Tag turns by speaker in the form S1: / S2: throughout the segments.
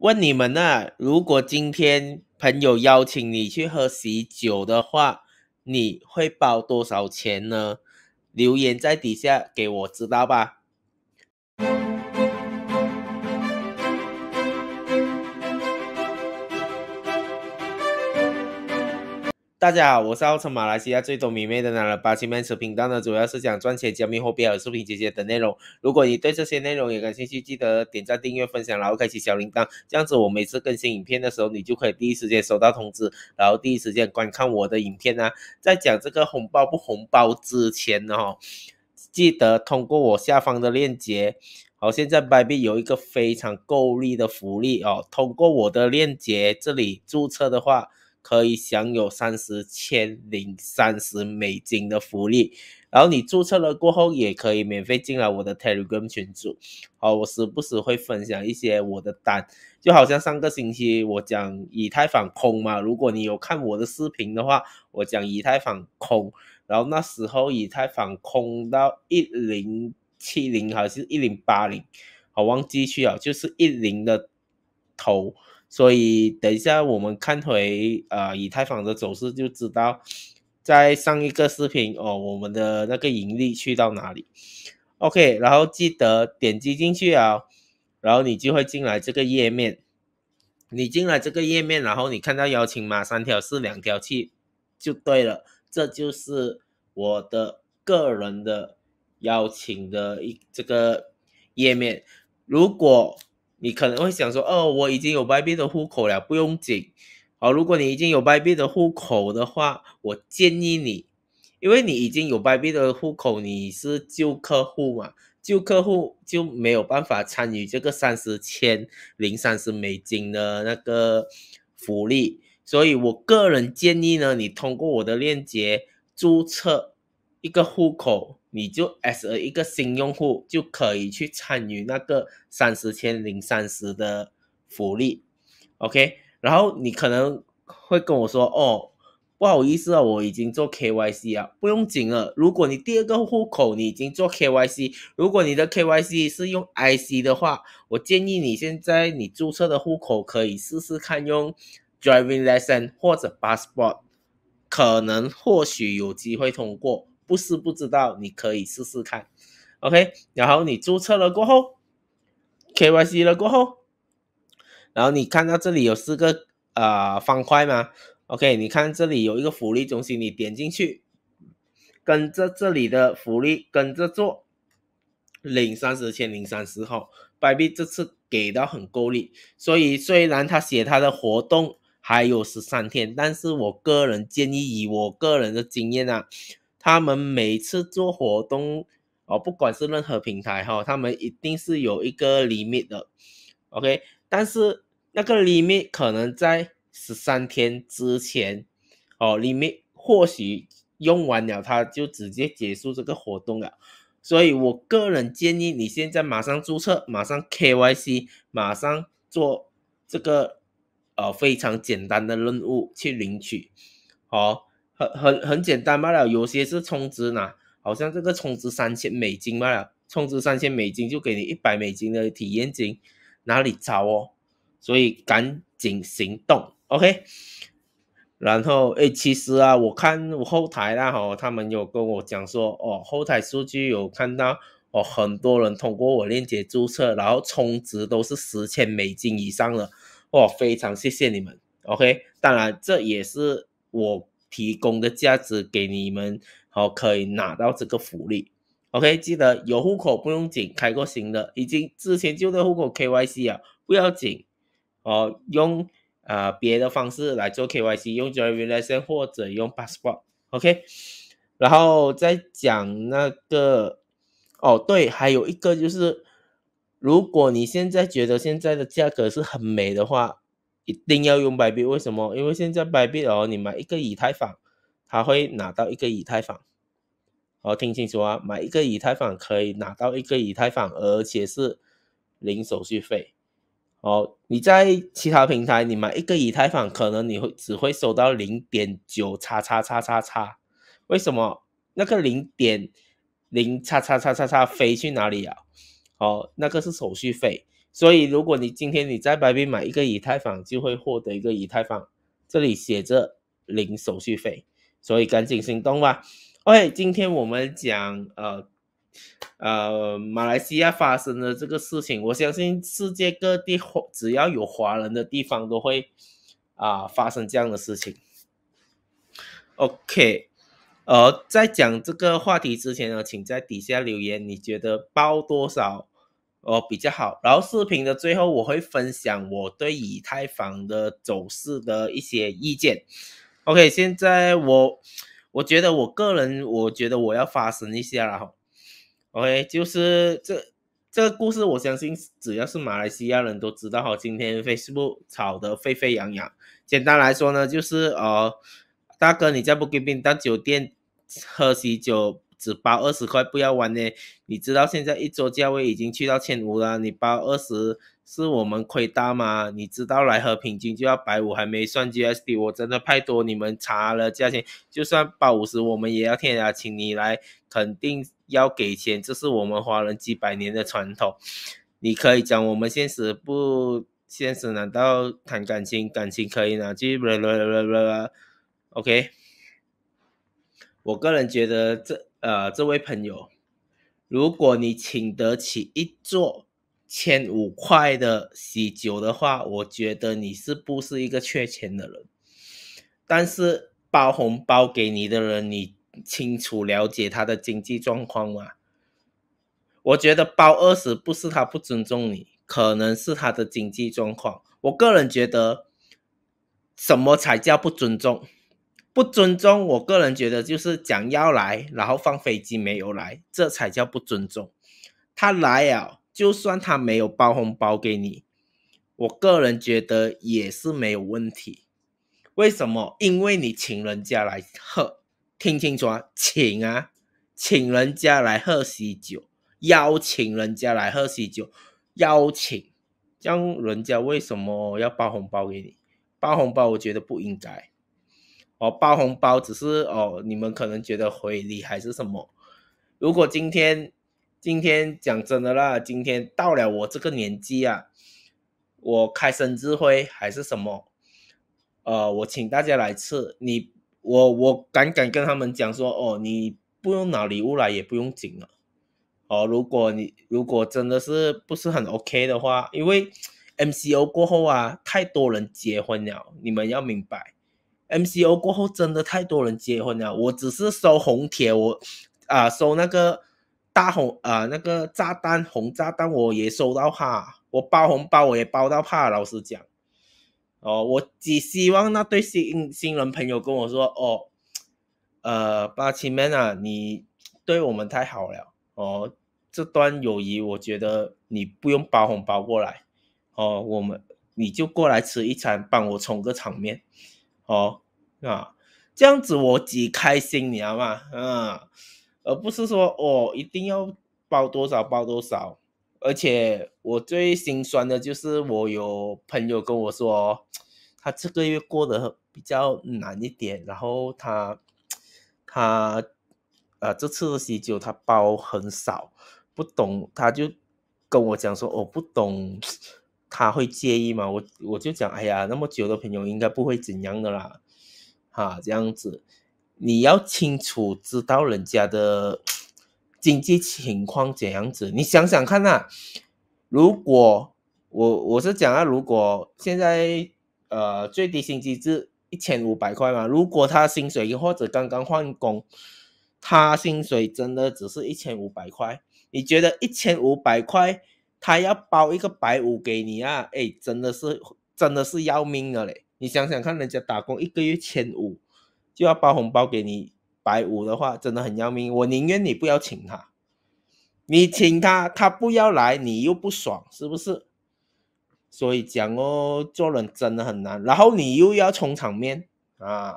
S1: 问你们呢？如果今天朋友邀请你去喝喜酒的话，你会包多少钱呢？留言在底下给我知道吧。大家好，我是号称马来西亚最多迷妹的男人八千 man。视频呢主要是讲赚钱、加密货币和视频解节的内容。如果你对这些内容也感兴趣，记得点赞、订阅、分享，然后开启小铃铛，这样子我每次更新影片的时候，你就可以第一时间收到通知，然后第一时间观看我的影片啊。在讲这个红包不红包之前呢，记得通过我下方的链接。好，现在 y 币有一个非常够力的福利哦，通过我的链接这里注册的话。可以享有三十千零三十美金的福利，然后你注册了过后也可以免费进来我的 Telegram 群组，好，我时不时会分享一些我的单，就好像上个星期我讲以太坊空嘛，如果你有看我的视频的话，我讲以太坊空，然后那时候以太坊空到一零七零还是一零八零，好忘记去了，就是一零的头。所以等一下，我们看回啊以太坊的走势就知道，在上一个视频哦，我们的那个盈利去到哪里？OK，然后记得点击进去啊，然后你就会进来这个页面。你进来这个页面，然后你看到邀请码三条是两条七，就对了，这就是我的个人的邀请的一这个页面。如果你可能会想说，哦，我已经有白币的户口了，不用紧。哦，如果你已经有白币的户口的话，我建议你，因为你已经有白币的户口，你是旧客户嘛，旧客户就没有办法参与这个三十千零三十美金的那个福利。所以我个人建议呢，你通过我的链接注册一个户口。你就 as 一个新用户就可以去参与那个三十千零三十的福利，OK。然后你可能会跟我说，哦，不好意思啊，我已经做 KYC 啊，不用紧了。如果你第二个户口你已经做 KYC，如果你的 KYC 是用 IC 的话，我建议你现在你注册的户口可以试试看用 driving l e s s o n 或者 passport，可能或许有机会通过。不是不知道，你可以试试看，OK。然后你注册了过后，KYC 了过后，然后你看到这里有四个啊方块吗？OK，你看这里有一个福利中心，你点进去，跟着这里的福利跟着做，领三十千，领三十号。白币这次给到很够力，所以虽然他写他的活动还有十三天，但是我个人建议，以我个人的经验啊。他们每次做活动哦，不管是任何平台哈，他们一定是有一个 limit 的，OK？但是那个 limit 可能在十三天之前哦，里面或许用完了，他就直接结束这个活动了。所以我个人建议你现在马上注册，马上 KYC，马上做这个呃非常简单的任务去领取，好。很很很简单罢了，有些是充值呢，好像这个充值三千美金罢了，充值三千美金就给你一百美金的体验金，哪里找哦？所以赶紧行动，OK。然后诶，其实啊，我看我后台啦哦，他们有跟我讲说哦，后台数据有看到哦，很多人通过我链接注册，然后充值都是十千美金以上了。哦，非常谢谢你们，OK。当然这也是我。提供的价值给你们，好可以拿到这个福利。OK，记得有户口不用紧，开过新的，已经之前旧的户口 KYC 啊不要紧，哦用呃别的方式来做 KYC，用 driver license 或者用 passport。OK，然后再讲那个哦对，还有一个就是，如果你现在觉得现在的价格是很美的话。一定要用白币，为什么？因为现在白币哦，你买一个以太坊，他会拿到一个以太坊。哦，听清楚啊，买一个以太坊可以拿到一个以太坊，而且是零手续费。哦，你在其他平台你买一个以太坊，可能你会只会收到零点九叉叉叉叉叉。为什么那个零点零叉叉叉叉叉飞去哪里啊？哦，那个是手续费。所以，如果你今天你在白币买一个以太坊，就会获得一个以太坊。这里写着零手续费，所以赶紧行动吧。OK，今天我们讲呃呃马来西亚发生的这个事情，我相信世界各地或只要有华人的地方都会啊发生这样的事情。OK，呃，在讲这个话题之前呢，请在底下留言，你觉得包多少？哦，比较好。然后视频的最后，我会分享我对以太坊的走势的一些意见。OK，现在我我觉得我个人，我觉得我要发声一下了哈。OK，就是这这个故事，我相信只要是马来西亚人都知道哈。今天 Facebook 炒得沸沸扬扬？简单来说呢，就是呃，大哥你再不给冰到酒店喝喜酒。只包二十块不要玩呢？你知道现在一桌价位已经去到千五了，你包二十是我们亏大吗？你知道来和平均就要百五，还没算 g s D，我真的太多你们查了价钱，就算包五十我们也要天涯请你来，肯定要给钱，这是我们华人几百年的传统。你可以讲我们现实不现实？难道谈感情感情可以拿去 o k 我个人觉得这。呃，这位朋友，如果你请得起一座千五块的喜酒的话，我觉得你是不是一个缺钱的人？但是包红包给你的人，你清楚了解他的经济状况吗？我觉得包二十不是他不尊重你，可能是他的经济状况。我个人觉得，什么才叫不尊重？不尊重，我个人觉得就是讲要来，然后放飞机没有来，这才叫不尊重。他来了，就算他没有包红包给你，我个人觉得也是没有问题。为什么？因为你请人家来喝，听清楚啊，请啊，请人家来喝喜酒，邀请人家来喝喜酒，邀请，让人家为什么要包红包给你？包红包，我觉得不应该。哦，包红包只是哦，你们可能觉得回礼还是什么。如果今天今天讲真的啦，今天到了我这个年纪啊，我开生日会还是什么？呃，我请大家来吃。你我我敢敢跟他们讲说，哦，你不用拿礼物来，也不用紧了。哦，如果你如果真的是不是很 OK 的话，因为 MCO 过后啊，太多人结婚了，你们要明白。MCO 过后真的太多人结婚了，我只是收红帖，我啊收那个大红啊那个炸弹红炸弹我也收到怕，我包红包我也包到怕。老实讲，哦，我只希望那对新新人朋友跟我说，哦，呃，八七 man 啊，你对我们太好了，哦，这段友谊我觉得你不用包红包过来，哦，我们你就过来吃一餐，帮我充个场面。哦，啊，这样子我几开心，你知道吗？嗯，而不是说哦，一定要包多少包多少。而且我最心酸的就是我有朋友跟我说，他这个月过得比较难一点，然后他他呃这次喜酒他包很少，不懂他就跟我讲说我不懂。他会介意吗？我我就讲，哎呀，那么久的朋友应该不会怎样的啦，哈，这样子，你要清楚知道人家的经济情况怎样子。你想想看啊，如果我我是讲啊，如果现在呃最低薪资是一千五百块嘛，如果他薪水或者刚刚换工，他薪水真的只是一千五百块，你觉得一千五百块？他要包一个百五给你啊，哎，真的是真的是要命了嘞！你想想看，人家打工一个月千五，就要包红包给你百五的话，真的很要命。我宁愿你不要请他，你请他他不要来，你又不爽，是不是？所以讲哦，做人真的很难。然后你又要充场面啊，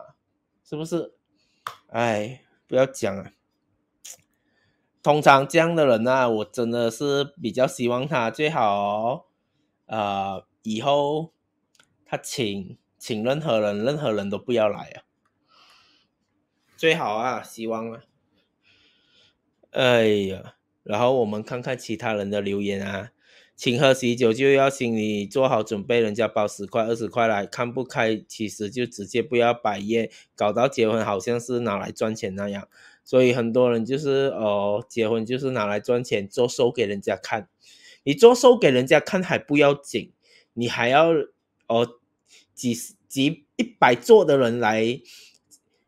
S1: 是不是？哎，不要讲了。通常这样的人啊，我真的是比较希望他最好，呃，以后他请请任何人，任何人都不要来啊，最好啊，希望啊。哎呀，然后我们看看其他人的留言啊，请喝喜酒就要请你做好准备，人家包十块二十块来看不开，其实就直接不要摆宴，搞到结婚好像是拿来赚钱那样。所以很多人就是呃结婚就是拿来赚钱做收给人家看，你做收给人家看还不要紧，你还要哦几十几一百座的人来，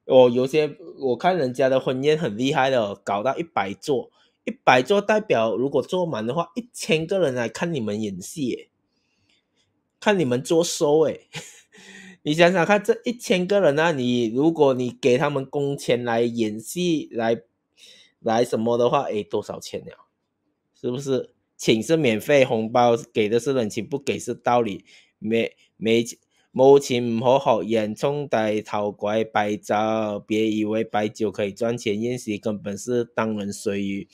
S1: 哦有些我看人家的婚宴很厉害的，搞到一百座，一百座代表如果坐满的话，一千个人来看你们演戏，看你们做收诶。你想想看，这一千个人那你如果你给他们工钱来演戏，来来什么的话，诶，多少钱呀？是不是请是免费，红包给的是人情，不给是道理。没没，没钱唔好好，演冲台套乖摆招，别以为白酒可以赚钱宴席，根本是当人随鱼。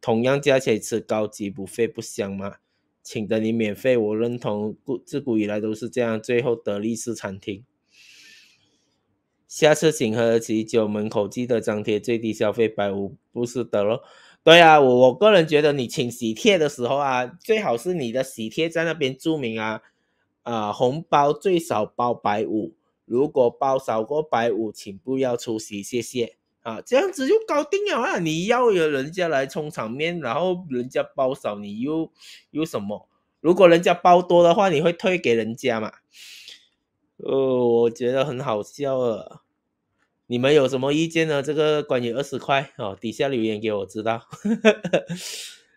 S1: 同样价钱吃高级，不费不香吗？请的你免费，我认同。古自古以来都是这样，最后得利是餐厅。下次请喝喜酒，门口记得张贴最低消费百五，不是得咯？对啊，我我个人觉得，你请喜帖的时候啊，最好是你的喜帖在那边注明啊，啊，红包最少包百五，如果包少过百五，请不要出席，谢谢。啊，这样子就搞定了啊！你要有人家来充场面，然后人家包少，你又有什么？如果人家包多的话，你会退给人家嘛？呃，我觉得很好笑啊！你们有什么意见呢？这个关于二十块哦，底下留言给我知道。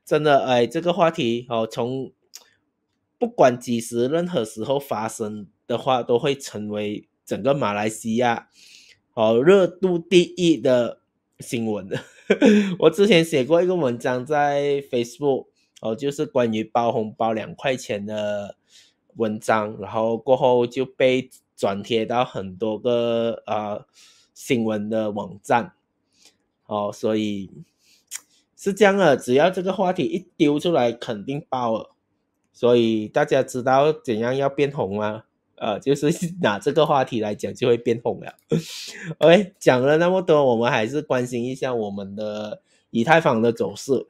S1: 真的哎，这个话题哦，从不管几时，任何时候发生的话，都会成为整个马来西亚。哦，热度第一的新闻，我之前写过一个文章在 Facebook，哦，就是关于包红包两块钱的文章，然后过后就被转贴到很多个呃新闻的网站，哦，所以是这样的，只要这个话题一丢出来，肯定爆了，所以大家知道怎样要变红吗？呃，就是 拿这个话题来讲，就会变红了。OK，讲了那么多，我们还是关心一下我们的以太坊的走势。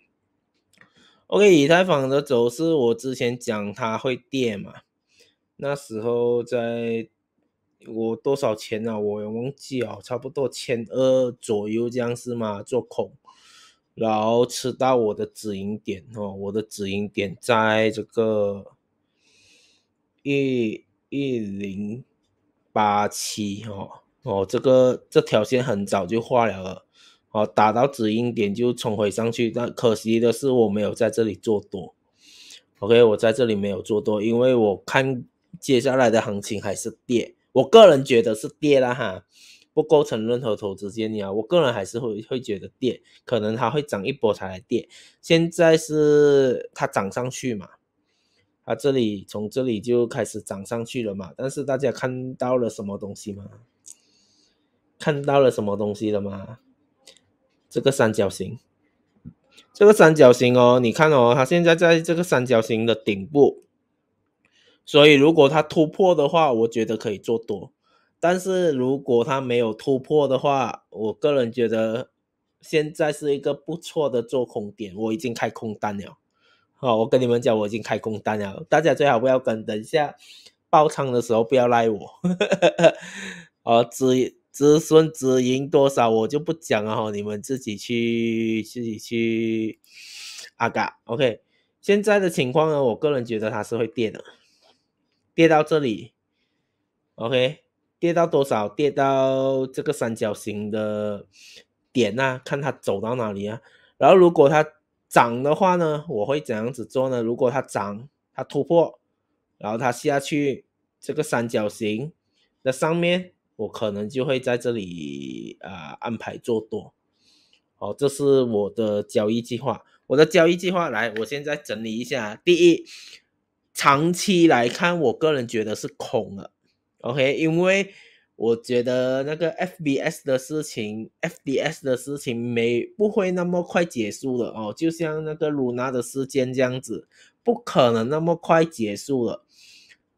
S1: OK，以太坊的走势，我之前讲它会跌嘛，那时候在我多少钱呢？我忘记哦，差不多千二左右这样是吗？做空，然后吃到我的止盈点哦，我的止盈点在这个一。一零八七哦哦，这个这条线很早就画了哦，打到止盈点就冲回上去，但可惜的是我没有在这里做多。OK，我在这里没有做多，因为我看接下来的行情还是跌，我个人觉得是跌了哈，不构成任何投资建议啊。我个人还是会会觉得跌，可能它会涨一波才来跌，现在是它涨上去嘛。它这里从这里就开始涨上去了嘛，但是大家看到了什么东西吗？看到了什么东西了吗？这个三角形，这个三角形哦，你看哦，它现在在这个三角形的顶部，所以如果它突破的话，我觉得可以做多；但是如果它没有突破的话，我个人觉得现在是一个不错的做空点，我已经开空单了。哦，我跟你们讲，我已经开工单了，大家最好不要跟。等一下爆仓的时候不要赖我。哦，止止损止赢多少我就不讲了哈，你们自己去自己去阿嘎。OK，现在的情况呢，我个人觉得它是会跌的，跌到这里，OK，跌到多少？跌到这个三角形的点呐，看它走到哪里啊。然后如果它涨的话呢，我会怎样子做呢？如果它涨，它突破，然后它下去这个三角形的上面，我可能就会在这里啊安排做多。哦，这是我的交易计划。我的交易计划来，我现在整理一下。第一，长期来看，我个人觉得是空了。OK，因为。我觉得那个 FBS 的事情，FDS 的事情没不会那么快结束了哦，就像那个鲁娜的事件这样子，不可能那么快结束了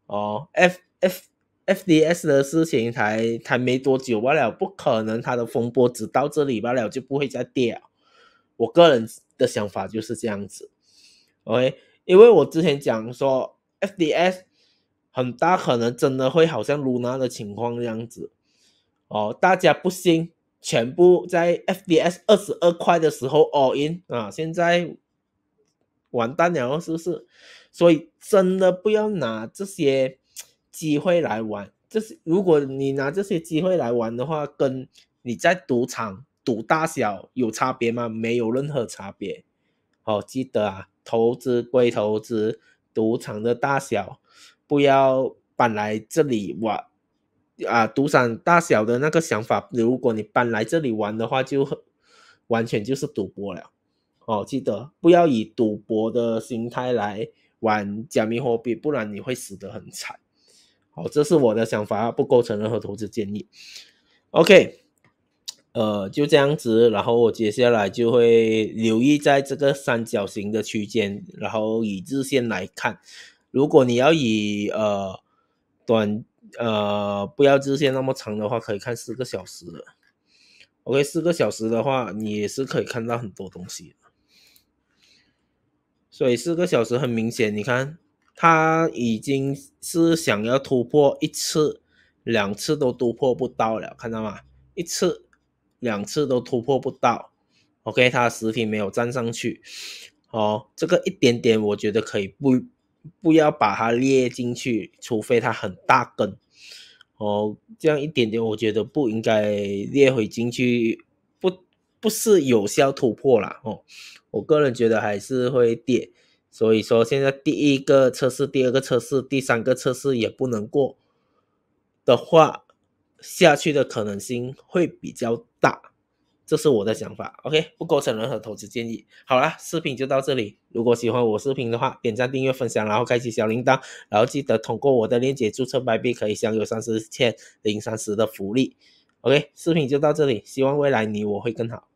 S1: 哦。F F FDS 的事情才才没多久罢了，不可能它的风波只到这里罢了，就不会再掉。我个人的想法就是这样子，OK，因为我之前讲说 FDS。很大可能真的会好像露娜的情况这样子哦，大家不信，全部在 FDS 二十二块的时候 all in 啊，现在完蛋了，是不是？所以真的不要拿这些机会来玩，就是如果你拿这些机会来玩的话，跟你在赌场赌大小有差别吗？没有任何差别。好，记得啊，投资归投资，赌场的大小。不要搬来这里玩，啊，赌场大小的那个想法。如果你搬来这里玩的话，就完全就是赌博了。哦，记得不要以赌博的心态来玩加密货币，不然你会死得很惨。好，这是我的想法，不构成任何投资建议。OK，呃，就这样子。然后我接下来就会留意在这个三角形的区间，然后以日线来看。如果你要以呃短呃不要日线那么长的话，可以看四个小时的。OK，四个小时的话，你也是可以看到很多东西的。所以四个小时很明显，你看它已经是想要突破一次、两次都突破不到了，看到吗？一次、两次都突破不到。OK，它的体没有站上去。哦，这个一点点，我觉得可以不。不要把它列进去，除非它很大根哦。这样一点点，我觉得不应该列回进去，不不是有效突破了哦。我个人觉得还是会跌，所以说现在第一个测试、第二个测试、第三个测试也不能过的话，下去的可能性会比较大。这是我的想法，OK，不构成任何投资建议。好了，视频就到这里。如果喜欢我视频的话，点赞、订阅、分享，然后开启小铃铛，然后记得通过我的链接注册白币，可以享有三十千零三十的福利。OK，视频就到这里，希望未来你我会更好。